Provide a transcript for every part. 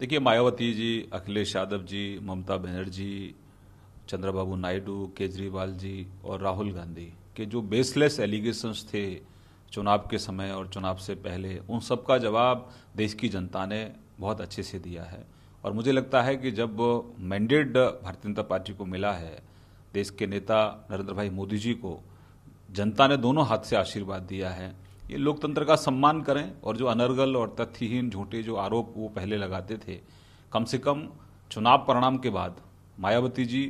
देखिए मायावती जी अखिलेश यादव जी ममता बनर्जी चंद्रबाबू नायडू केजरीवाल जी और राहुल गांधी के जो बेसलेस एलिगेशंस थे चुनाव के समय और चुनाव से पहले उन सब का जवाब देश की जनता ने बहुत अच्छे से दिया है और मुझे लगता है कि जब मैंडेड भारतीय जनता पार्टी को मिला है देश के नेता नरेंद्र भाई मोदी जी को जनता ने दोनों हाथ से आशीर्वाद दिया है ये लोकतंत्र का सम्मान करें और जो अनर्गल और तथ्यहीन झूठे जो आरोप वो पहले लगाते थे कम से कम चुनाव परिणाम के बाद मायावती जी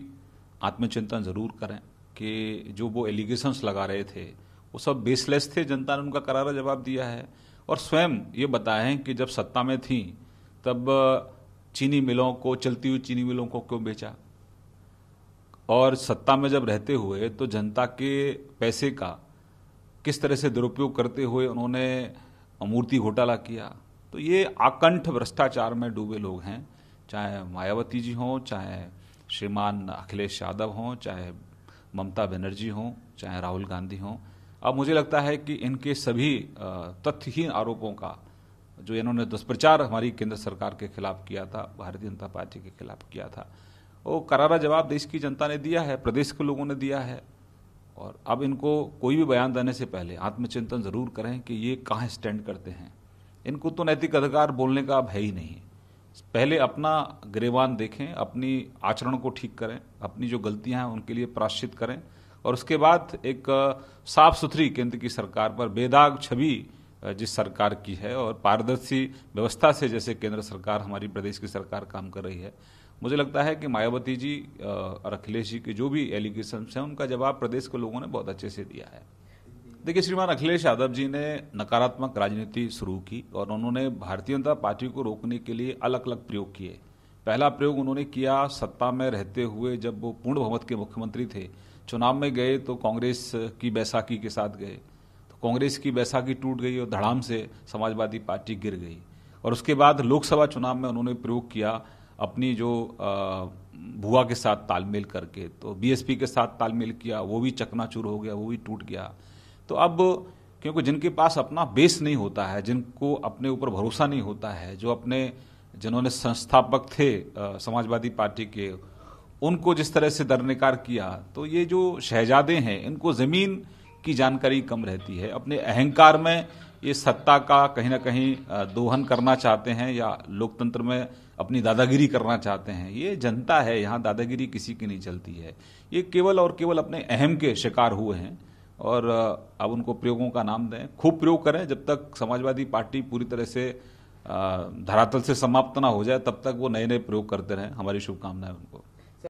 आत्मचिंतन ज़रूर करें कि जो वो एलिगेशंस लगा रहे थे वो सब बेसलेस थे जनता ने उनका करारा जवाब दिया है और स्वयं ये बताएं कि जब सत्ता में थी तब चीनी मिलों को चलती हुई चीनी मिलों को क्यों बेचा और सत्ता में जब रहते हुए तो जनता के पैसे का किस तरह से दुरुपयोग करते हुए उन्होंने मूर्ति घोटाला किया तो ये आकंठ भ्रष्टाचार में डूबे लोग हैं चाहे मायावती जी हों चाहे श्रीमान अखिलेश यादव हों चाहे ममता बनर्जी हों चाहे राहुल गांधी हों अब मुझे लगता है कि इनके सभी तथ्यहीन आरोपों का जो इन्होंने दुष्प्रचार हमारी केंद्र सरकार के खिलाफ किया था भारतीय जनता पार्टी के खिलाफ किया था वो करारा जवाब देश की जनता ने दिया है प्रदेश के लोगों ने दिया है और अब इनको कोई भी बयान देने से पहले आत्मचिंतन ज़रूर करें कि ये कहाँ स्टैंड करते हैं इनको तो नैतिक अधिकार बोलने का अब है ही नहीं पहले अपना गिरेवान देखें अपनी आचरण को ठीक करें अपनी जो गलतियां हैं उनके लिए प्राश्चित करें और उसके बाद एक साफ सुथरी केंद्र की सरकार पर बेदाग छवि जिस सरकार की है और पारदर्शी व्यवस्था से जैसे केंद्र सरकार हमारी प्रदेश की सरकार काम कर रही है मुझे लगता है कि मायावती जी और अखिलेश जी के जो भी एलिगेशन हैं उनका जवाब प्रदेश के लोगों ने बहुत अच्छे से दिया है देखिए श्रीमान अखिलेश यादव जी ने नकारात्मक राजनीति शुरू की और उन्होंने भारतीय जनता पार्टी को रोकने के लिए अलग अलग प्रयोग किए पहला प्रयोग उन्होंने किया सत्ता में रहते हुए जब वो पूर्ण बहुमत के मुख्यमंत्री थे चुनाव में गए तो कांग्रेस की बैसाखी के साथ गए कांग्रेस की बैसाखी टूट गई और धड़ाम से समाजवादी पार्टी गिर गई और उसके बाद लोकसभा चुनाव में उन्होंने प्रयोग किया अपनी जो भुआ के साथ तालमेल करके तो बीएसपी के साथ तालमेल किया वो भी चकनाचूर हो गया वो भी टूट गया तो अब क्योंकि जिनके पास अपना बेस नहीं होता है जिनको अपने ऊपर भरोसा नहीं होता है जो अपने जिन्होंने संस्थापक थे समाजवादी पार्टी के उनको जिस तरह से दरनिकार किया तो ये जो शहजादे हैं इनको ज़मीन की जानकारी कम रहती है अपने अहंकार में ये सत्ता का कहीं ना कहीं दोहन करना चाहते हैं या लोकतंत्र में अपनी दादागिरी करना चाहते हैं ये जनता है यहाँ दादागिरी किसी की नहीं चलती है ये केवल और केवल अपने अहम के शिकार हुए हैं और अब उनको प्रयोगों का नाम दें खूब प्रयोग करें जब तक समाजवादी पार्टी पूरी तरह से धरातल से समाप्त ना हो जाए तब तक वो नए नए प्रयोग करते रहें हमारी शुभकामनाएं उनको